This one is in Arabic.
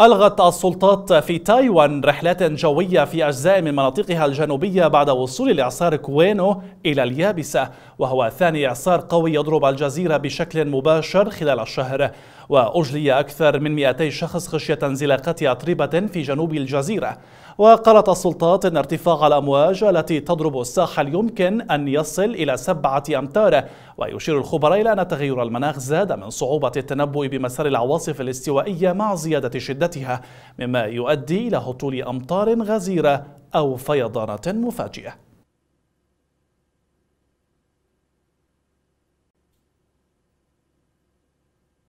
ألغت السلطات في تايوان رحلات جوية في أجزاء من مناطقها الجنوبية بعد وصول الإعصار كوينو إلى اليابسة وهو ثاني إعصار قوي يضرب الجزيرة بشكل مباشر خلال الشهر وأجلي أكثر من 200 شخص خشية انزلاقات أتربة في جنوب الجزيرة وقالت السلطات أن ارتفاع الأمواج التي تضرب الساحل يمكن أن يصل إلى سبعة أمتار ويشير الخبراء إلى أن تغير المناخ زاد من صعوبة التنبؤ بمسار العواصف الاستوائية مع زيادة شدتها مما يؤدي إلى هطول أمطار غزيرة أو فيضانات مفاجئة